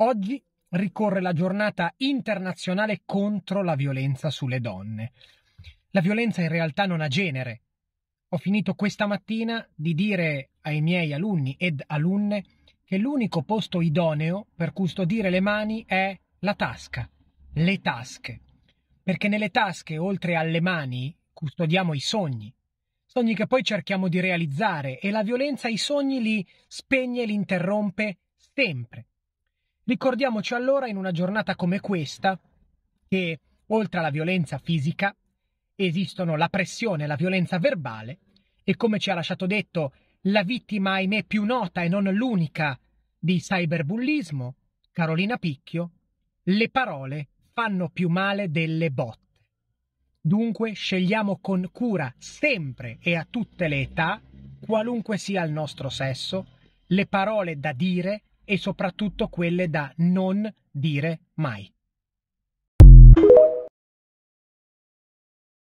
Oggi ricorre la giornata internazionale contro la violenza sulle donne. La violenza in realtà non ha genere. Ho finito questa mattina di dire ai miei alunni ed alunne che l'unico posto idoneo per custodire le mani è la tasca, le tasche. Perché nelle tasche, oltre alle mani, custodiamo i sogni. Sogni che poi cerchiamo di realizzare e la violenza i sogni li spegne e li interrompe sempre. Ricordiamoci allora in una giornata come questa che oltre alla violenza fisica esistono la pressione e la violenza verbale e come ci ha lasciato detto la vittima ahimè più nota e non l'unica di cyberbullismo, Carolina Picchio, le parole fanno più male delle botte. Dunque scegliamo con cura sempre e a tutte le età, qualunque sia il nostro sesso, le parole da dire e soprattutto quelle da non dire mai.